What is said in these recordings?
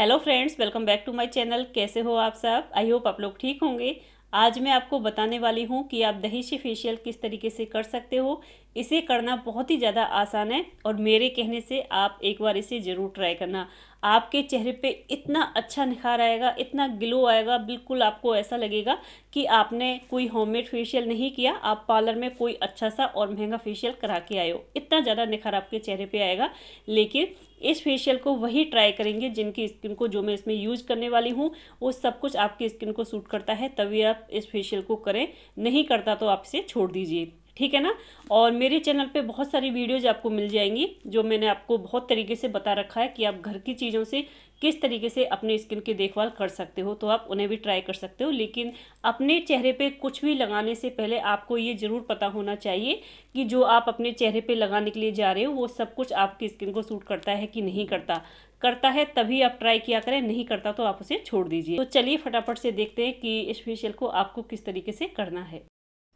hello friends welcome back to my channel कैसे हो आप सब आई होप आप लोग ठीक होंगे आज मैं आपको बताने वाली हूँ कि आप दही से फेशियल किस तरीके से कर सकते हो इसे करना बहुत ही ज़्यादा आसान है और मेरे कहने से आप एक बार इसे ज़रूर ट्राई करना आपके चेहरे पे इतना अच्छा निखार आएगा इतना ग्लो आएगा बिल्कुल आपको ऐसा लगेगा कि आपने कोई होममेड फेशियल नहीं किया आप पार्लर में कोई अच्छा सा और महंगा फेशियल करा के आए हो इतना ज़्यादा निखार आपके चेहरे पे आएगा लेकिन इस फेशियल को वही ट्राई करेंगे जिनकी स्किन को जो मैं इसमें यूज करने वाली हूँ वो सब कुछ आपकी स्किन को सूट करता है तभी आप इस फेशियल को करें नहीं करता तो आप इसे छोड़ दीजिए ठीक है ना और मेरे चैनल पे बहुत सारी वीडियोज आपको मिल जाएंगी जो मैंने आपको बहुत तरीके से बता रखा है कि आप घर की चीज़ों से किस तरीके से अपने स्किन की देखभाल कर सकते हो तो आप उन्हें भी ट्राई कर सकते हो लेकिन अपने चेहरे पे कुछ भी लगाने से पहले आपको ये ज़रूर पता होना चाहिए कि जो आप अपने चेहरे पे लगाने के लिए जा रहे हो वो सब कुछ आपकी स्किन को सूट करता है कि नहीं करता करता है तभी आप ट्राई किया करें नहीं करता तो आप उसे छोड़ दीजिए तो चलिए फटाफट से देखते हैं कि इस फेशियल को आपको किस तरीके से करना है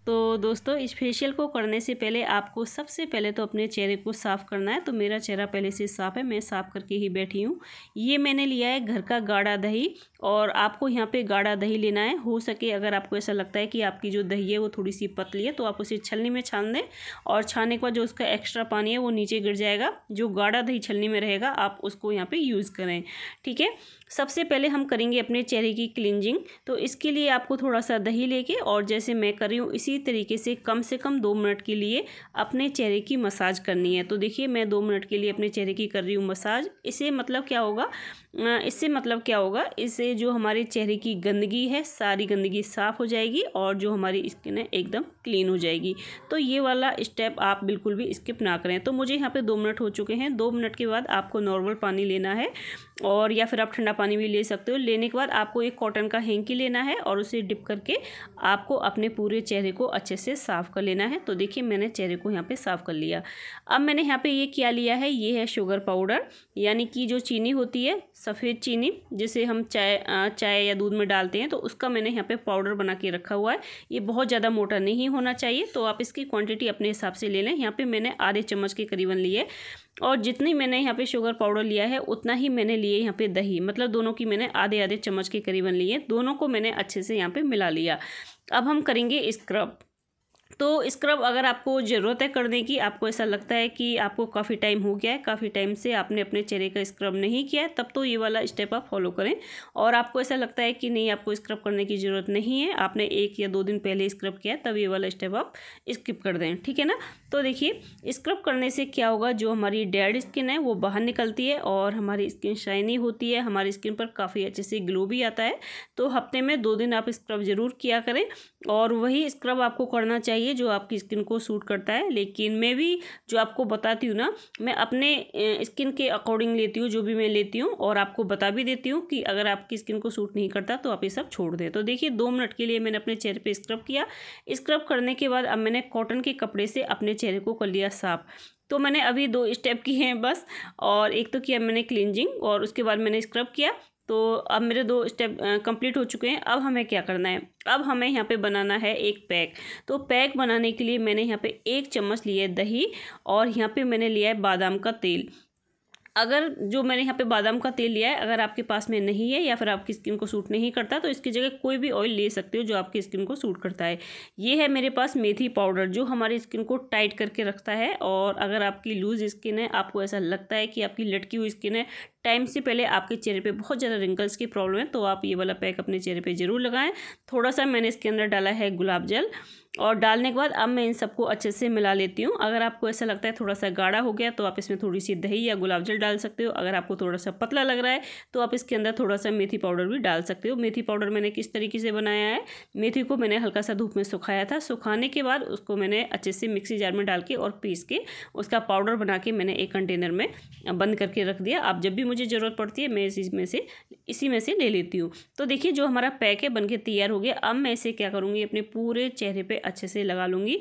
तो दोस्तों इस फेशियल को करने से पहले आपको सबसे पहले तो अपने चेहरे को साफ़ करना है तो मेरा चेहरा पहले से साफ़ है मैं साफ़ करके ही बैठी हूँ ये मैंने लिया है घर का गाढ़ा दही और आपको यहाँ पे गाढ़ा दही लेना है हो सके अगर आपको ऐसा लगता है कि आपकी जो दही है वो थोड़ी सी पतली है तो आप उसे छलनी में छान दें और छाने के बाद जो उसका एक्स्ट्रा पानी है वो नीचे गिर जाएगा जो गाढ़ा दही छलनी में रहेगा आप उसको यहाँ पर यूज़ करें ठीक है सबसे पहले हम करेंगे अपने चेहरे की क्लिनजिंग तो इसके लिए आपको थोड़ा सा दही लेके और जैसे मैं कर रही हूँ इसी तरीके से कम से कम दो मिनट के लिए अपने चेहरे की मसाज करनी है तो देखिए मैं दो मिनट के लिए अपने चेहरे की कर रही हूँ मसाज इसे मतलब क्या होगा इससे मतलब क्या होगा इससे जो हमारे चेहरे की गंदगी है सारी गंदगी साफ़ हो जाएगी और जो हमारी स्किन है एकदम क्लीन हो जाएगी तो ये वाला स्टेप आप बिल्कुल भी स्किप ना करें तो मुझे यहाँ पे दो मिनट हो चुके हैं दो मिनट के बाद आपको नॉर्मल पानी लेना है और या फिर आप ठंडा पानी भी ले सकते हो लेने के बाद आपको एक कॉटन का हैंकी लेना है और उसे डिप करके आपको अपने पूरे चेहरे को अच्छे से साफ़ कर लेना है तो देखिए मैंने चेहरे को यहाँ पर साफ़ कर लिया अब मैंने यहाँ पे ये क्या लिया है ये है शुगर पाउडर यानी कि जो चीनी होती है सफ़ेद चीनी जिसे हम चाय चाय या दूध में डालते हैं तो उसका मैंने यहाँ पे पाउडर बना के रखा हुआ है ये बहुत ज़्यादा मोटा नहीं होना चाहिए तो आप इसकी क्वान्टिटी अपने हिसाब से ले लें यहाँ पर मैंने आधे चम्मच के करीबन लिए और जितनी मैंने यहाँ पे शुगर पाउडर लिया है उतना ही मैंने लिए यहाँ पे दही मतलब दोनों की मैंने आधे आधे चम्मच के करीबन लिए दोनों को मैंने अच्छे से यहाँ पे मिला लिया अब हम करेंगे स्क्रब तो स्क्रब अगर आपको ज़रूरत है करने की आपको ऐसा लगता है कि आपको काफ़ी टाइम हो गया है काफ़ी टाइम से आपने अपने चेहरे का स्क्रब नहीं किया है तब तो ये वाला स्टेप आप फॉलो करें और आपको ऐसा लगता है कि नहीं आपको स्क्रब करने की ज़रूरत नहीं है आपने एक या दो दिन पहले स्क्रब किया तब ये वाला स्टेप आप स्किप कर दें ठीक है ना तो देखिए स्क्रब करने से क्या होगा जो हमारी डेड स्किन है वो बाहर निकलती है और हमारी स्किन शाइनी होती है हमारी स्किन पर काफ़ी अच्छे से ग्लो भी आता है तो हफ्ते में दो दिन आप स्क्रब ज़रूर किया करें और वही स्क्रब आपको करना चाहिए जो आपकी स्किन को सूट करता है लेकिन मैं भी जो आपको बताती हूँ ना मैं अपने स्किन के अकॉर्डिंग लेती हूँ जो भी मैं लेती हूँ और आपको बता भी देती हूँ कि अगर आपकी स्किन को सूट नहीं करता तो आप ये सब छोड़ दें तो देखिए दो मिनट के लिए मैंने अपने चेहरे पर स्क्रब किया स्क्रब करने के बाद अब मैंने कॉटन के कपड़े से अपने चेहरे को कर लिया साफ तो मैंने अभी दो स्टेप किए हैं बस और एक तो किया मैंने क्लिनजिंग और उसके बाद मैंने स्क्रब किया तो अब मेरे दो स्टेप कंप्लीट हो चुके हैं अब हमें क्या करना है अब हमें यहाँ पे बनाना है एक पैक तो पैक बनाने के लिए मैंने यहाँ पे एक चम्मच लिया है दही और यहाँ पे मैंने लिया है बादाम का तेल अगर जो मैंने यहाँ पे बादाम का तेल लिया है अगर आपके पास में नहीं है या फिर आपकी स्किन को सूट नहीं करता तो इसकी जगह कोई भी ऑयल ले सकते हो जो आपकी स्किन को सूट करता है ये है मेरे पास मेथी पाउडर जो हमारी स्किन को टाइट करके रखता है और अगर आपकी लूज़ स्किन है आपको ऐसा लगता है कि आपकी लटकी हुई स्किन है टाइम से पहले आपके चेहरे पे बहुत ज़्यादा रिंकल्स की प्रॉब्लम है तो आप ये वाला पैक अपने चेहरे पे ज़रूर लगाएं थोड़ा सा मैंने इसके अंदर डाला है गुलाब जल और डालने के बाद अब मैं इन सबको अच्छे से मिला लेती हूँ अगर आपको ऐसा लगता है थोड़ा सा गाढ़ा हो गया तो आप इसमें थोड़ी सी दही या गुलाब जल डाल सकते हो अगर आपको थोड़ा सा पतला लग रहा है तो आप इसके अंदर थोड़ा सा मेथी पाउडर भी डाल सकते हो मेथी पाउडर मैंने किस तरीके से बनाया है मेथी को मैंने हल्का सा धूप में सुखाया था सुखाने के बाद उसको मैंने अच्छे से मिक्सी जार में डाल के और पीस के उसका पाउडर बना के मैंने एक कंटेनर में बंद करके रख दिया आप जब भी मुझे ज़रूरत पड़ती है मैं इसी में से इसी में से ले लेती हूँ तो देखिए जो हमारा पैक है बन के तैयार हो गया अब मैं इसे क्या करूँगी अपने पूरे चेहरे पर अच्छे से लगा लूँगी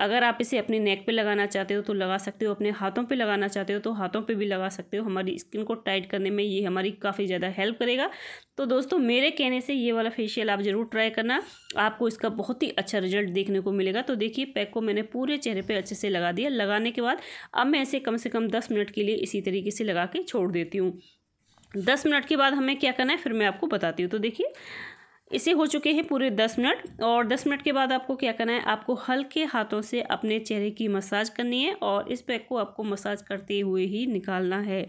अगर आप इसे अपने नेक पे लगाना चाहते हो तो लगा सकते हो अपने हाथों पे लगाना चाहते हो तो हाथों पे भी लगा सकते हो हमारी स्किन को टाइट करने में ये हमारी काफ़ी ज़्यादा हेल्प करेगा तो दोस्तों मेरे कहने से ये वाला फेशियल आप ज़रूर ट्राई करना आपको इसका बहुत ही अच्छा रिजल्ट देखने को मिलेगा तो देखिए पैक को मैंने पूरे चेहरे पर अच्छे से लगा दिया लगाने के बाद अब मैं इसे कम से कम दस मिनट के लिए इसी तरीके से लगा के छोड़ देती हूँ दस मिनट के बाद हमें क्या करना है फिर मैं आपको बताती हूँ तो देखिए इसे हो चुके हैं पूरे दस मिनट और दस मिनट के बाद आपको क्या करना है आपको हल्के हाथों से अपने चेहरे की मसाज करनी है और इस पैक को आपको मसाज करते हुए ही निकालना है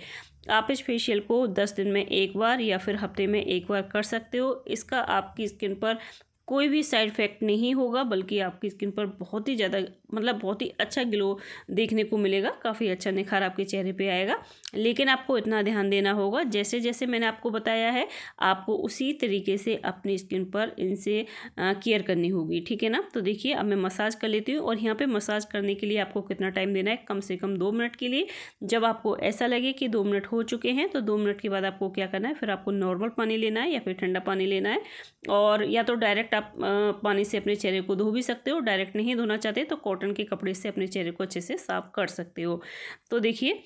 आप इस फेशियल को दस दिन में एक बार या फिर हफ्ते में एक बार कर सकते हो इसका आपकी स्किन पर कोई भी साइड इफ़ेक्ट नहीं होगा बल्कि आपकी स्किन पर बहुत ही ज़्यादा मतलब बहुत ही अच्छा ग्लो देखने को मिलेगा काफ़ी अच्छा निखार आपके चेहरे पे आएगा लेकिन आपको इतना ध्यान देना होगा जैसे जैसे मैंने आपको बताया है आपको उसी तरीके से अपनी स्किन पर इनसे केयर करनी होगी ठीक है ना तो देखिए अब मैं मसाज कर लेती हूँ और यहाँ पर मसाज करने के लिए आपको कितना टाइम देना है कम से कम दो मिनट के लिए जब आपको ऐसा लगे कि दो मिनट हो चुके हैं तो दो मिनट के बाद आपको क्या करना है फिर आपको नॉर्मल पानी लेना है या फिर ठंडा पानी लेना है और या तो डायरेक्ट डायरेक्ट आप पानी से अपने चेहरे को धो भी सकते हो डायरेक्ट नहीं धोना चाहते तो कॉटन के कपड़े से अपने चेहरे को अच्छे से साफ कर सकते हो तो देखिए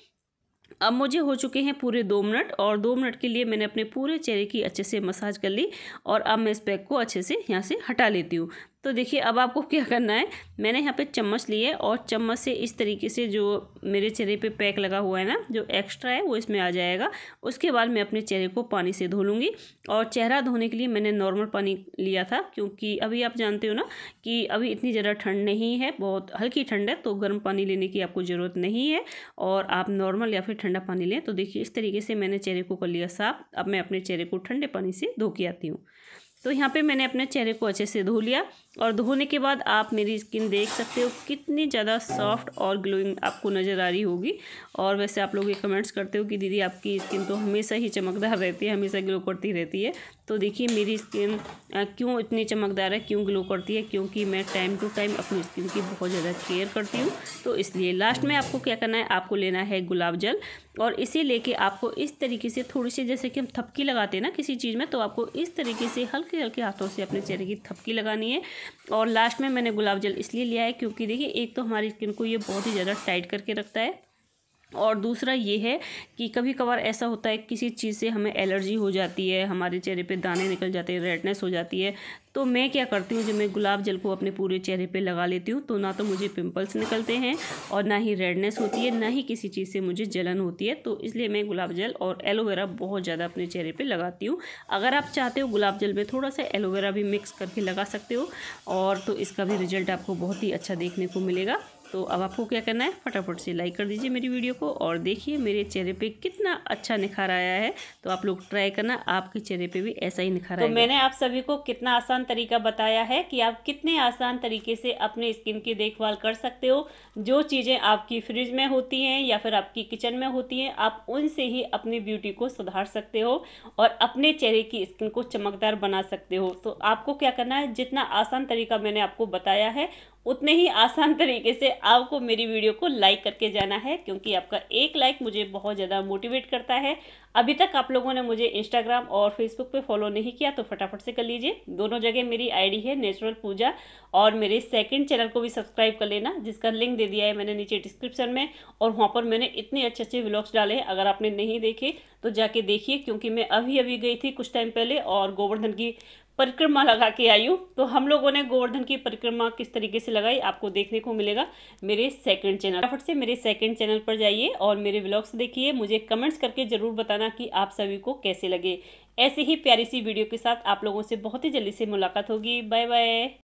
अब मुझे हो चुके हैं पूरे दो मिनट और दो मिनट के लिए मैंने अपने पूरे चेहरे की अच्छे से मसाज कर ली और अब मैं इस पैक को अच्छे से यहाँ से हटा लेती हूँ तो देखिए अब आपको क्या करना है मैंने यहाँ पे चम्मच ली है और चम्मच से इस तरीके से जो मेरे चेहरे पे पैक लगा हुआ है ना जो एक्स्ट्रा है वो इसमें आ जाएगा उसके बाद मैं अपने चेहरे को पानी से धो लूँगी और चेहरा धोने के लिए मैंने नॉर्मल पानी लिया था क्योंकि अभी आप जानते हो ना कि अभी इतनी ज़्यादा ठंड नहीं है बहुत हल्की ठंड है तो गर्म पानी लेने की आपको ज़रूरत नहीं है और आप नॉर्मल या फिर ठंडा पानी लें तो देखिए इस तरीके से मैंने चेहरे को कर लिया साफ अब मैं अपने चेहरे को ठंडे पानी से धो के आती हूँ तो यहाँ पे मैंने अपने चेहरे को अच्छे से धो लिया और धोने के बाद आप मेरी स्किन देख सकते हो कितनी ज़्यादा सॉफ्ट और ग्लोइंग आपको नज़र आ रही होगी और वैसे आप लोग ये कमेंट्स करते हो कि दीदी आपकी स्किन तो हमेशा ही चमकदार रहती है हमेशा ग्लो करती रहती है तो देखिए मेरी स्किन क्यों इतनी चमकदार है क्यों ग्लो करती है क्योंकि मैं टाइम टू टाइम अपनी स्किन की बहुत ज़्यादा केयर करती हूँ तो इसलिए लास्ट में आपको क्या करना है आपको लेना है गुलाब जल और इसे लेके आपको इस तरीके से थोड़ी सी जैसे कि हम थपकी लगाते हैं ना किसी चीज़ में तो आपको इस तरीके से हल्के हल्के हाथों से अपने चेहरे की थपकी लगानी है और लास्ट में मैंने गुलाब जल इसलिए लिया है क्योंकि देखिए एक तो हमारी स्किन को ये बहुत ही ज़्यादा टाइट करके रखता है और दूसरा ये है कि कभी कभार ऐसा होता है किसी चीज़ से हमें एलर्जी हो जाती है हमारे चेहरे पे दाने निकल जाते हैं रेडनेस हो जाती है तो मैं क्या करती हूँ जब मैं गुलाब जल को अपने पूरे चेहरे पे लगा लेती हूँ तो ना तो मुझे पिंपल्स निकलते हैं और ना ही रेडनेस होती है ना ही किसी चीज़ से मुझे जलन होती है तो इसलिए मैं गुलाब जल और एलोवेरा बहुत ज़्यादा अपने चेहरे पर लगाती हूँ अगर आप चाहते हो गुलाब जल में थोड़ा सा एलोवेरा भी मिक्स करके लगा सकते हो और तो इसका भी रिजल्ट आपको बहुत ही अच्छा देखने को मिलेगा तो अब आपको क्या करना है फटाफट से लाइक कर दीजिए मेरी वीडियो को और देखिए मेरे चेहरे पे कितना अच्छा निखार आया है तो आप लोग ट्राई करना आपके चेहरे पे भी ऐसा ही निखार तो मैंने आप सभी को कितना आसान तरीका बताया है कि आप कितने आसान तरीके से अपने स्किन की देखभाल कर सकते हो जो चीज़ें आपकी फ्रिज में होती हैं या फिर आपकी किचन में होती हैं आप उनसे ही अपनी ब्यूटी को सुधार सकते हो और अपने चेहरे की स्किन को चमकदार बना सकते हो तो आपको क्या करना है जितना आसान तरीका मैंने आपको बताया है उतने ही आसान तरीके से आपको मेरी वीडियो को लाइक करके जाना है क्योंकि आपका एक लाइक मुझे बहुत ज़्यादा मोटिवेट करता है अभी तक आप लोगों ने मुझे इंस्टाग्राम और फेसबुक पे फॉलो नहीं किया तो फटाफट से कर लीजिए दोनों जगह मेरी आईडी है नेचुरल पूजा और मेरे सेकंड चैनल को भी सब्सक्राइब कर लेना जिसका लिंक दे दिया है मैंने नीचे डिस्क्रिप्शन में और वहाँ पर मैंने इतने अच्छे अच्छे व्लॉग्स डाले हैं अगर आपने नहीं देखे तो जाके देखिए क्योंकि मैं अभी अभी गई थी कुछ टाइम पहले और गोवर्धन की परिक्रमा लगा के आई हूँ तो हम लोगों ने गोवर्धन की परिक्रमा किस तरीके से लगाई आपको देखने को मिलेगा मेरे सेकंड चैनल फटाफट से मेरे सेकंड चैनल पर जाइए और मेरे ब्लॉग्स देखिए मुझे कमेंट्स करके ज़रूर बताना कि आप सभी को कैसे लगे ऐसे ही प्यारी सी वीडियो के साथ आप लोगों से बहुत ही जल्दी से मुलाकात होगी बाय बाय